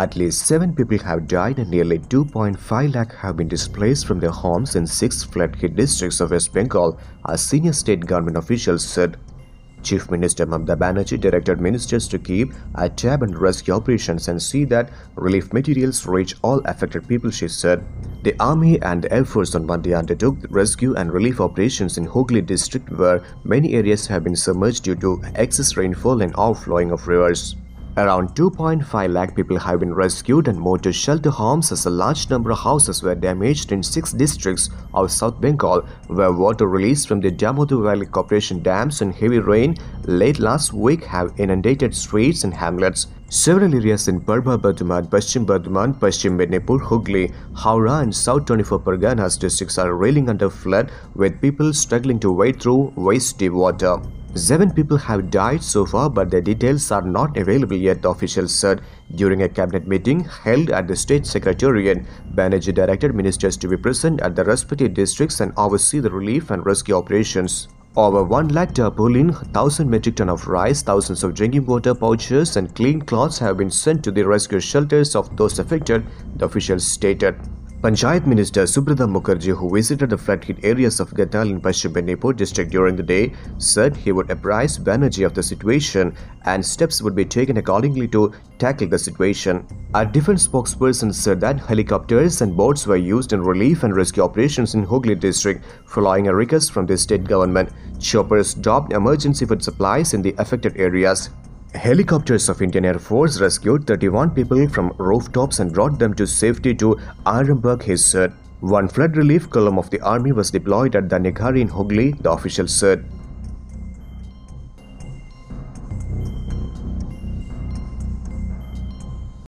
At least 7 people have died and nearly 2.5 lakh have been displaced from their homes in six flood-hit districts of West Bengal, as senior state government officials said. Chief Minister Mamta Banerjee directed ministers to keep a tab on rescue operations and see that relief materials reach all affected people, she said. The army and the air force on Monday undertook rescue and relief operations in Hooghly district where many areas have been submerged due to excess rainfall and overflowing of rivers. Around 2.5 lakh people have been rescued and moved to shelter homes as a large number of houses were damaged in six districts of South Bengal where water released from the Damodar Valley Corporation dams and heavy rain late last week have inundated streets and hamlets. Several areas in Burma Bardhaman, Pashchim Bardhaman, Pashchim Medinipur, Hooghly, Howrah and South 24 Parganas districts are reeling under flood with people struggling to wade through waist-deep water. Seven people have died so far, but the details are not available yet, the official said during a cabinet meeting held at the state secretariat. Banerjee directed ministers to be present at the respective districts and oversee the relief and rescue operations. Over 1 lakh tarpaulin, 1000 metric ton of rice, thousands of drinking water pouches and clean cloths have been sent to the rescue shelters of those affected, the officials stated. Panchayat Minister Subrata Mukherjee, who visited the flood-hit areas of Gatal in Pashchim district during the day, said he would apprise Banerjee of the situation and steps would be taken accordingly to tackle the situation. A different spokesperson said that helicopters and boats were used in relief and rescue operations in Hooghly district following a request from the state government. Choppers dropped emergency food supplies in the affected areas. Helicopters of Indian Air Force rescued 31 people from rooftops and brought them to safety to Arambagh, he said. One flood relief column of the army was deployed at the Neghari in Hooghly, the official said.